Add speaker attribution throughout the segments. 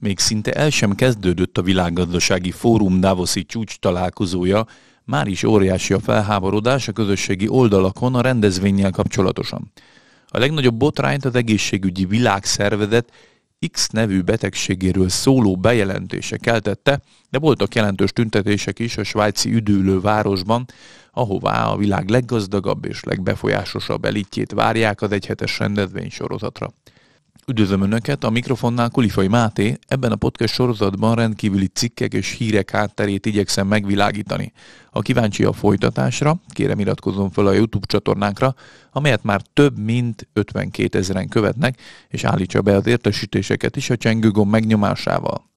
Speaker 1: Még szinte el sem kezdődött a világgazdasági fórum Davoszi csúcs találkozója, már is óriási a felháborodás a közösségi oldalakon a rendezvényel kapcsolatosan. A legnagyobb botrányt az egészségügyi világszervezet X nevű betegségéről szóló bejelentése keltette, de voltak jelentős tüntetések is a svájci üdülő városban, ahová a világ leggazdagabb és legbefolyásosabb elitjét várják az egyhetes rendezvény sorozatra. Üdvözlöm Önöket, a mikrofonnál Kulifai Máté, ebben a podcast sorozatban rendkívüli cikkek és hírek hátterét igyekszem megvilágítani. A kíváncsi a folytatásra, kérem iratkozzon fel a YouTube csatornánkra, amelyet már több mint 52 ezeren követnek, és állítsa be az értesítéseket is a csengőgomb megnyomásával.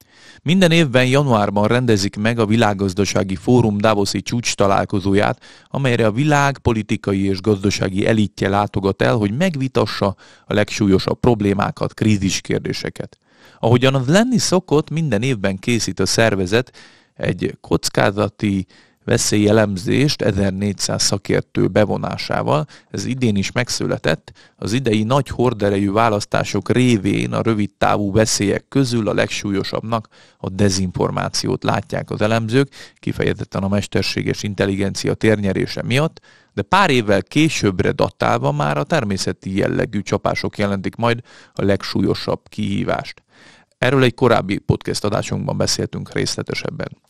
Speaker 1: Minden évben januárban rendezik meg a Világgazdasági Fórum Davoszi csúcs találkozóját, amelyre a világ politikai és gazdasági elitje látogat el, hogy megvitassa a legsúlyosabb problémákat, kríziskérdéseket. Ahogyan az lenni szokott, minden évben készít a szervezet egy kockázati veszélyelemzést 1400 szakértő bevonásával, ez idén is megszületett, az idei nagy horderejű választások révén a rövid távú veszélyek közül a legsúlyosabbnak a dezinformációt látják az elemzők, kifejezetten a mesterséges intelligencia térnyerése miatt, de pár évvel későbbre datálva már a természeti jellegű csapások jelentik majd a legsúlyosabb kihívást. Erről egy korábbi podcast adásunkban beszéltünk részletesebben.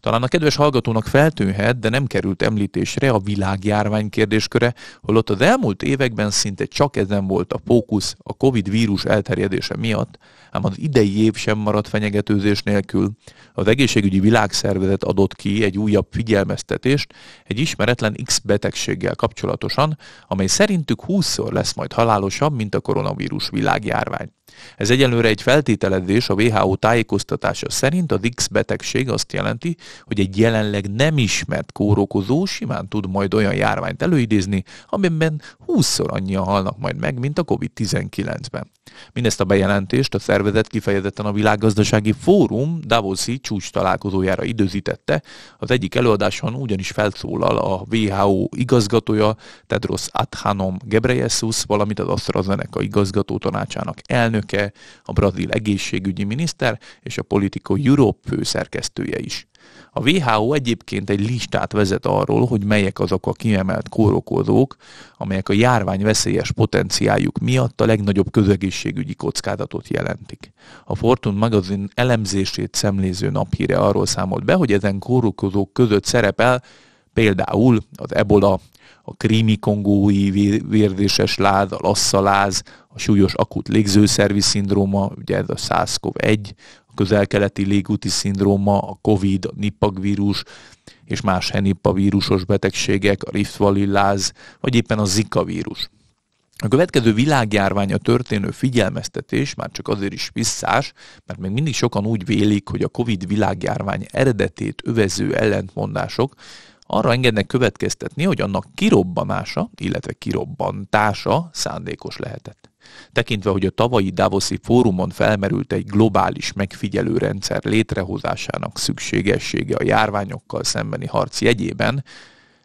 Speaker 1: Talán a kedves hallgatónak feltűnhet, de nem került említésre a világjárvány kérdésköre, holott az elmúlt években szinte csak ezen volt a fókusz a Covid vírus elterjedése miatt, ám az idei év sem maradt fenyegetőzés nélkül. Az egészségügyi világszervezet adott ki egy újabb figyelmeztetést egy ismeretlen X betegséggel kapcsolatosan, amely szerintük 20-szor lesz majd halálosabb, mint a koronavírus világjárvány. Ez egyelőre egy feltételezés a WHO tájékoztatása szerint a Dix betegség azt jelenti, hogy egy jelenleg nem ismert kórokozó simán tud majd olyan járványt előidézni, amiben 20-szor annyian halnak majd meg, mint a COVID-19-ben. Mindezt a bejelentést a szervezet kifejezetten a világgazdasági fórum Davoszi csúcs találkozójára időzítette. Az egyik előadáson ugyanis felszólal a WHO igazgatója Tedros Adhanom Gebreyesus, valamint az AstraZeneca igazgató tanácsának elnök elnöke, a brazil egészségügyi miniszter és a politikó Europe főszerkesztője is. A WHO egyébként egy listát vezet arról, hogy melyek azok a kiemelt kórokozók, amelyek a járvány veszélyes potenciáljuk miatt a legnagyobb közegészségügyi kockázatot jelentik. A Fortune magazin elemzését szemléző naphíre arról számolt be, hogy ezen kórokozók között szerepel Például az ebola, a krími kongói vérdéses láz, a lasszaláz, a súlyos akut légzőszervi szindróma, ugye ez a SARS-CoV-1, a közelkeleti légúti szindróma, a COVID, a nipagvírus, és más henipavírusos betegségek, a Rift Valley láz, vagy éppen a Zika vírus. A következő világjárványa a történő figyelmeztetés már csak azért is visszás, mert még mindig sokan úgy vélik, hogy a COVID világjárvány eredetét övező ellentmondások arra engednek következtetni, hogy annak kirobbanása, illetve kirobbantása szándékos lehetett. Tekintve, hogy a tavalyi Davoszi fórumon felmerült egy globális megfigyelőrendszer létrehozásának szükségessége a járványokkal szembeni harc jegyében,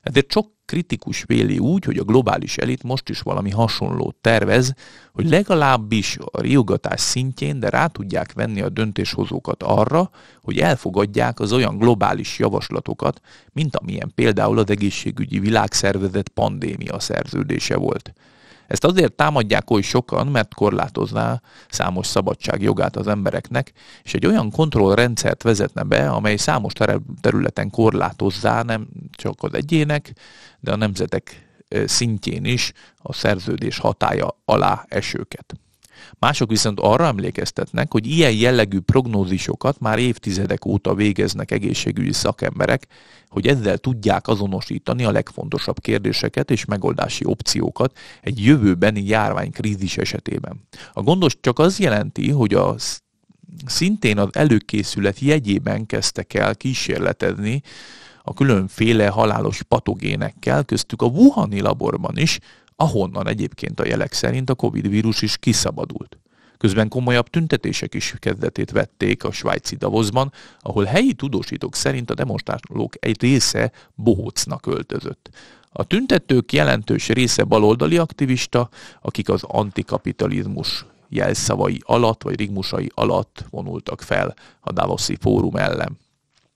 Speaker 1: ezért sok kritikus véli úgy, hogy a globális elit most is valami hasonlót tervez, hogy legalábbis a riogatás szintjén, de rá tudják venni a döntéshozókat arra, hogy elfogadják az olyan globális javaslatokat, mint amilyen például az egészségügyi világszervezet pandémia szerződése volt. Ezt azért támadják oly sokan, mert korlátozná számos szabadság jogát az embereknek, és egy olyan kontrollrendszert vezetne be, amely számos területen korlátozzá nem csak az egyének, de a nemzetek szintjén is a szerződés hatája alá esőket. Mások viszont arra emlékeztetnek, hogy ilyen jellegű prognózisokat már évtizedek óta végeznek egészségügyi szakemberek, hogy ezzel tudják azonosítani a legfontosabb kérdéseket és megoldási opciókat egy jövőbeni járványkrízis esetében. A gondos csak az jelenti, hogy a szintén az előkészület jegyében kezdtek el kísérletezni a különféle halálos patogénekkel, köztük a Wuhani laborban is, ahonnan egyébként a jelek szerint a Covid vírus is kiszabadult. Közben komolyabb tüntetések is kezdetét vették a svájci Davosban, ahol helyi tudósítók szerint a demonstrálók egy része bohócnak öltözött. A tüntetők jelentős része baloldali aktivista, akik az antikapitalizmus jelszavai alatt vagy rigmusai alatt vonultak fel a Davoszi fórum ellen.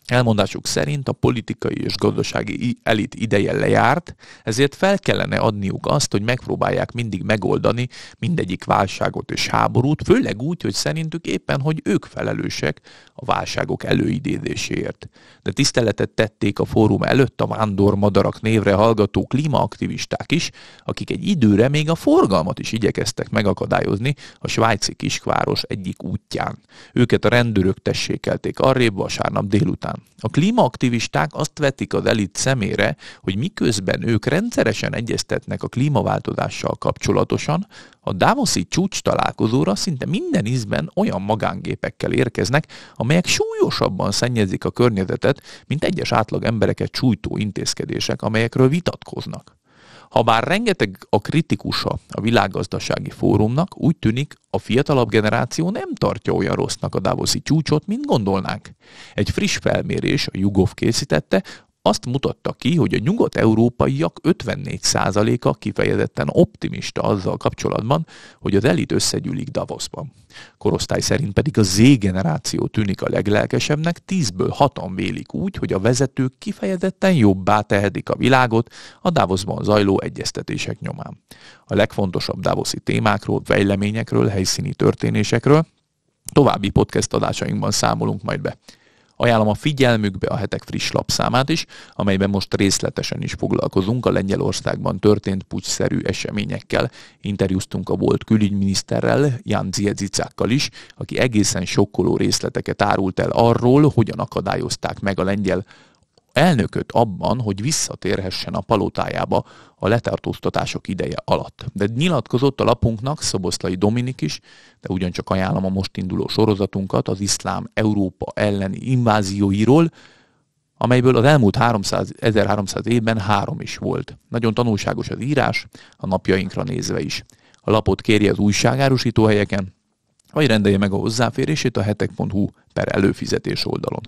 Speaker 1: Elmondásuk szerint a politikai és gazdasági elit ideje lejárt, ezért fel kellene adniuk azt, hogy megpróbálják mindig megoldani mindegyik válságot és háborút, főleg úgy, hogy szerintük éppen, hogy ők felelősek a válságok előidézéséért. De tiszteletet tették a fórum előtt a Vándor Madarak névre hallgató klímaaktivisták is, akik egy időre még a forgalmat is igyekeztek megakadályozni a svájci kiskváros egyik útján. Őket a rendőrök tessékelték arrébb vasárnap délután a klímaaktivisták azt vetik az elit szemére, hogy miközben ők rendszeresen egyeztetnek a klímaváltozással kapcsolatosan, a Davoszi csúcs találkozóra szinte minden ízben olyan magángépekkel érkeznek, amelyek súlyosabban szennyezik a környezetet, mint egyes átlag embereket sújtó intézkedések, amelyekről vitatkoznak. Ha bár rengeteg a kritikusa a világgazdasági fórumnak, úgy tűnik, a fiatalabb generáció nem tartja olyan rossznak a Davoszi csúcsot, mint gondolnánk. Egy friss felmérés, a Jugov készítette, azt mutatta ki, hogy a nyugat-európaiak 54%-a kifejezetten optimista azzal kapcsolatban, hogy az elit összegyűlik Davosban. Korosztály szerint pedig a Z generáció tűnik a leglelkesebbnek, 10-ből 6-an vélik úgy, hogy a vezetők kifejezetten jobbá tehetik a világot a Davosban zajló egyeztetések nyomán. A legfontosabb Davoszi témákról, fejleményekről, helyszíni történésekről további podcast adásainkban számolunk majd be. Ajánlom a figyelmükbe a hetek friss lapszámát is, amelyben most részletesen is foglalkozunk a Lengyelországban történt pucszerű eseményekkel. Interjúztunk a volt külügyminiszterrel, Jan Ziedzicákkal is, aki egészen sokkoló részleteket árult el arról, hogyan akadályozták meg a lengyel elnököt abban, hogy visszatérhessen a palotájába a letartóztatások ideje alatt. De nyilatkozott a lapunknak Szoboszlai Dominik is, de ugyancsak ajánlom a most induló sorozatunkat az iszlám Európa elleni invázióiról, amelyből az elmúlt 300, 1300 évben három is volt. Nagyon tanulságos az írás, a napjainkra nézve is. A lapot kéri az újságárusító helyeken, vagy rendelje meg a hozzáférését a hetek.hu per előfizetés oldalon.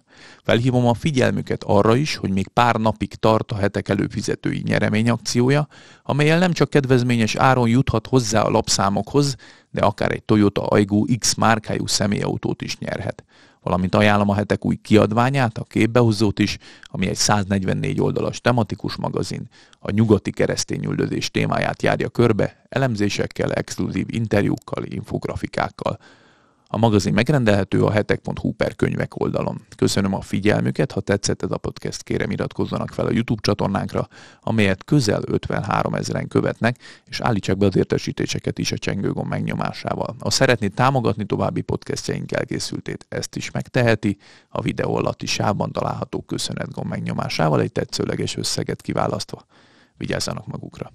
Speaker 1: Felhívom a figyelmüket arra is, hogy még pár napig tart a hetek előfizetői nyeremény akciója, amelyel nem csak kedvezményes áron juthat hozzá a lapszámokhoz, de akár egy Toyota Aygo X márkájú személyautót is nyerhet valamint ajánlom a hetek új kiadványát, a képbehúzót is, ami egy 144 oldalas tematikus magazin, a nyugati keresztény üldözés témáját járja körbe, elemzésekkel, exkluzív interjúkkal, infografikákkal. A magazin megrendelhető a hetek.hu per könyvek oldalon. Köszönöm a figyelmüket, ha tetszett ez a podcast, kérem iratkozzanak fel a YouTube csatornánkra, amelyet közel 53 ezeren követnek, és állítsák be az értesítéseket is a csengőgomb megnyomásával. Ha szeretnéd támogatni további podcastjeink elkészültét, ezt is megteheti, a videó alatti sávban található köszönetgomb megnyomásával egy tetszőleges összeget kiválasztva. Vigyázzanak magukra!